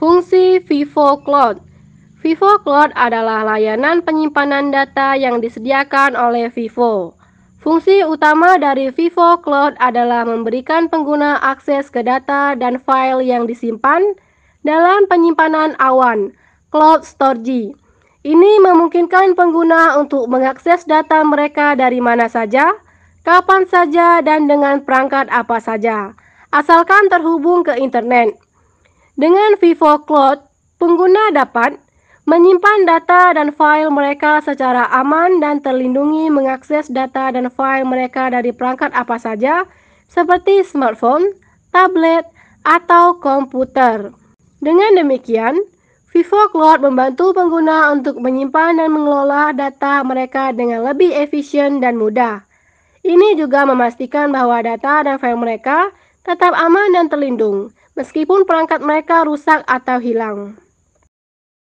Fungsi Vivo Cloud Vivo Cloud adalah layanan penyimpanan data yang disediakan oleh Vivo. Fungsi utama dari Vivo Cloud adalah memberikan pengguna akses ke data dan file yang disimpan dalam penyimpanan awan, cloud storage. Ini memungkinkan pengguna untuk mengakses data mereka dari mana saja, kapan saja, dan dengan perangkat apa saja, asalkan terhubung ke internet. Dengan Vivo Cloud, pengguna dapat menyimpan data dan file mereka secara aman dan terlindungi mengakses data dan file mereka dari perangkat apa saja seperti smartphone, tablet, atau komputer. Dengan demikian, Vivo Cloud membantu pengguna untuk menyimpan dan mengelola data mereka dengan lebih efisien dan mudah. Ini juga memastikan bahwa data dan file mereka tetap aman dan terlindung, meskipun perangkat mereka rusak atau hilang.